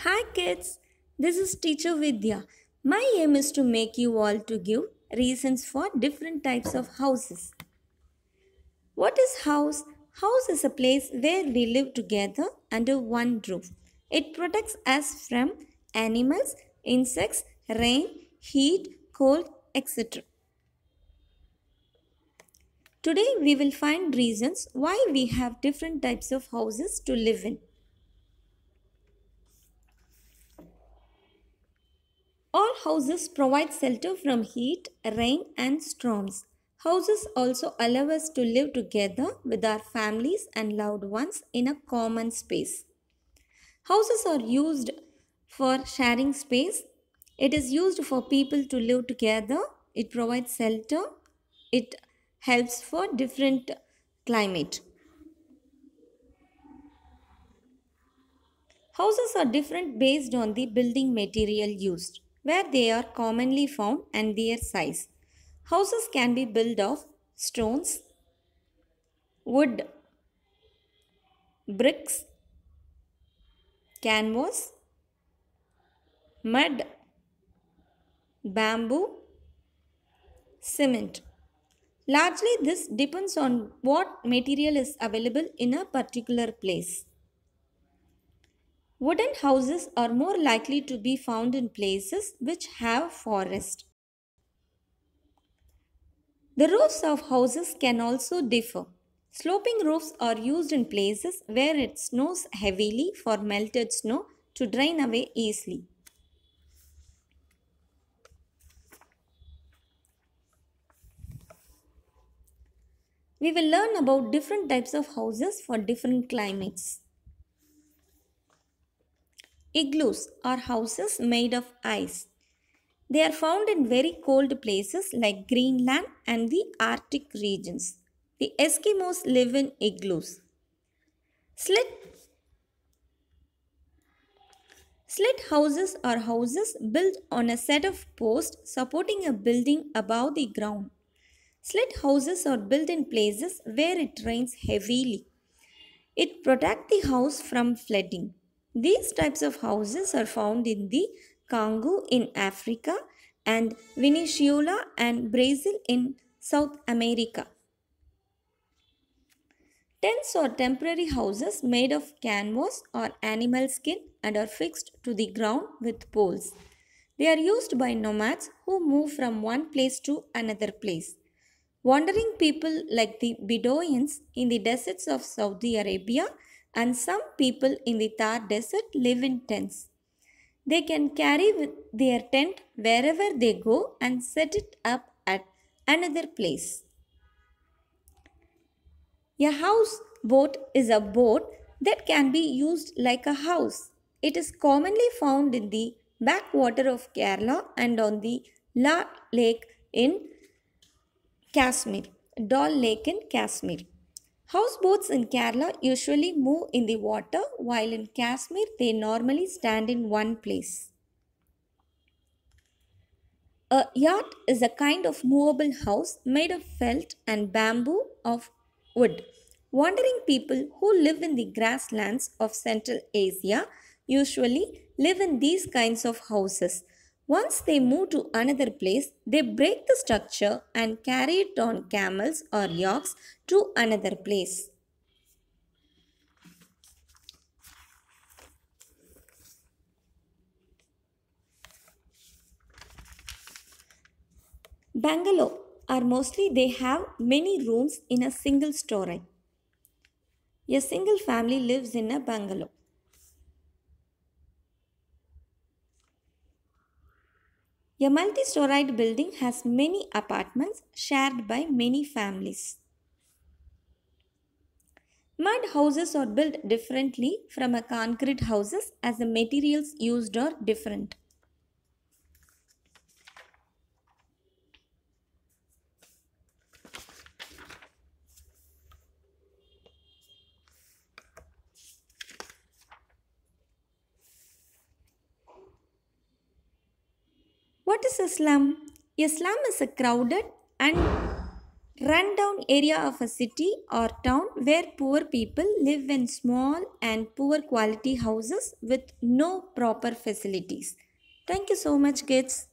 Hi kids, this is teacher Vidya. My aim is to make you all to give reasons for different types of houses. What is house? House is a place where we live together under one roof. It protects us from animals, insects, rain, heat, cold, etc. Today we will find reasons why we have different types of houses to live in. All houses provide shelter from heat, rain and storms. Houses also allow us to live together with our families and loved ones in a common space. Houses are used for sharing space. It is used for people to live together. It provides shelter. It helps for different climate. Houses are different based on the building material used where they are commonly found and their size. Houses can be built of stones, wood, bricks, canvas, mud, bamboo, cement. Largely this depends on what material is available in a particular place. Wooden houses are more likely to be found in places which have forest. The roofs of houses can also differ. Sloping roofs are used in places where it snows heavily for melted snow to drain away easily. We will learn about different types of houses for different climates. Igloos are houses made of ice. They are found in very cold places like Greenland and the Arctic regions. The Eskimos live in igloos. Slit Slit houses are houses built on a set of posts supporting a building above the ground. Slit houses are built in places where it rains heavily. It protects the house from flooding. These types of houses are found in the Congo in Africa and Venezuela and Brazil in South America. Tents are temporary houses made of canvas or animal skin and are fixed to the ground with poles. They are used by nomads who move from one place to another place. Wandering people like the Bedouins in the deserts of Saudi Arabia and some people in the Thar desert live in tents. They can carry their tent wherever they go and set it up at another place. A houseboat is a boat that can be used like a house. It is commonly found in the backwater of Kerala and on the La Lake in Kashmir, Dal Lake in Kashmir. Houseboats in Kerala usually move in the water while in Kashmir they normally stand in one place. A yacht is a kind of movable house made of felt and bamboo of wood. Wandering people who live in the grasslands of Central Asia usually live in these kinds of houses. Once they move to another place, they break the structure and carry it on camels or yaks to another place. Bungalow are mostly they have many rooms in a single story. A single family lives in a bungalow. A multi-storied building has many apartments shared by many families. Mud houses are built differently from a concrete houses as the materials used are different. What is a a slum is a crowded and rundown area of a city or town where poor people live in small and poor quality houses with no proper facilities. Thank you so much, kids.